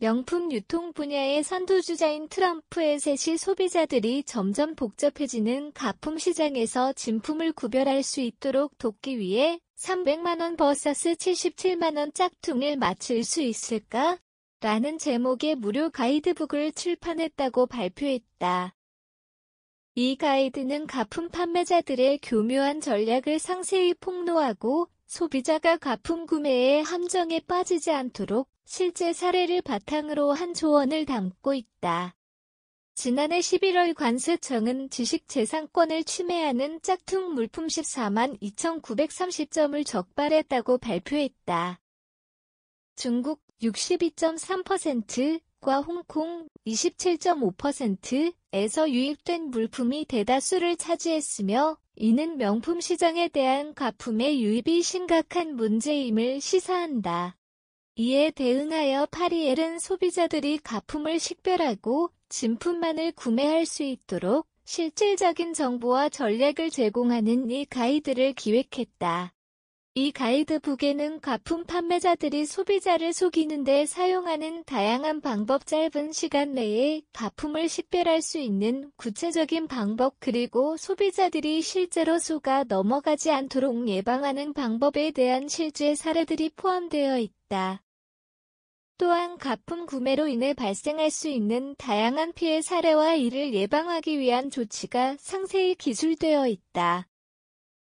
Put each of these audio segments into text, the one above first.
명품 유통 분야의 선두주자인 트럼프의 셋이 소비자들이 점점 복잡해지는 가품 시장에서 진품을 구별할 수 있도록 돕기 위해 300만원 버서스 77만원 짝퉁을 맞출 수 있을까? 라는 제목의 무료 가이드북을 출판했다고 발표했다. 이 가이드는 가품 판매자들의 교묘한 전략을 상세히 폭로하고 소비자가 가품 구매에 함정에 빠지지 않도록 실제 사례를 바탕으로 한 조언을 담고 있다. 지난해 11월 관세청은 지식재산권을 침해하는 짝퉁 물품 14만 2,930점을 적발했다고 발표했다. 중국 62.3%과 홍콩 27.5%에서 유입된 물품이 대다수를 차지했으며 이는 명품 시장에 대한 가품의 유입이 심각한 문제임을 시사한다. 이에 대응하여 파리엘은 소비자들이 가품을 식별하고 진품만을 구매할 수 있도록 실질적인 정보와 전략을 제공하는 이 가이드를 기획했다. 이 가이드북에는 가품 판매자들이 소비자를 속이는 데 사용하는 다양한 방법 짧은 시간 내에 가품을 식별할 수 있는 구체적인 방법 그리고 소비자들이 실제로 속아 넘어가지 않도록 예방하는 방법에 대한 실제 사례들이 포함되어 있다. 또한 가품 구매로 인해 발생할 수 있는 다양한 피해 사례와 이를 예방하기 위한 조치가 상세히 기술되어 있다.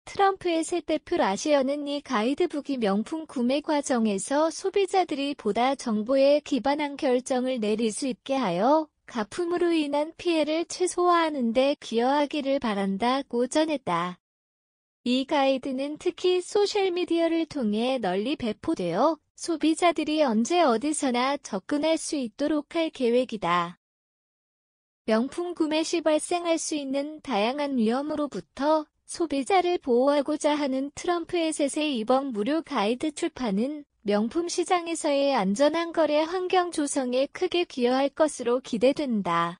트럼프의 새 대표 라시어는 이 가이드북이 명품 구매 과정에서 소비자들이 보다 정보에 기반한 결정을 내릴 수 있게 하여 가품으로 인한 피해를 최소화하는 데 기여하기를 바란다고 전했다. 이 가이드는 특히 소셜미디어를 통해 널리 배포되어 소비자들이 언제 어디서나 접근할 수 있도록 할 계획이다. 명품 구매 시 발생할 수 있는 다양한 위험으로부터 소비자를 보호하고자 하는 트럼프의 셋의 이번 무료 가이드 출판은 명품 시장에서의 안전한 거래 환경 조성에 크게 기여할 것으로 기대된다.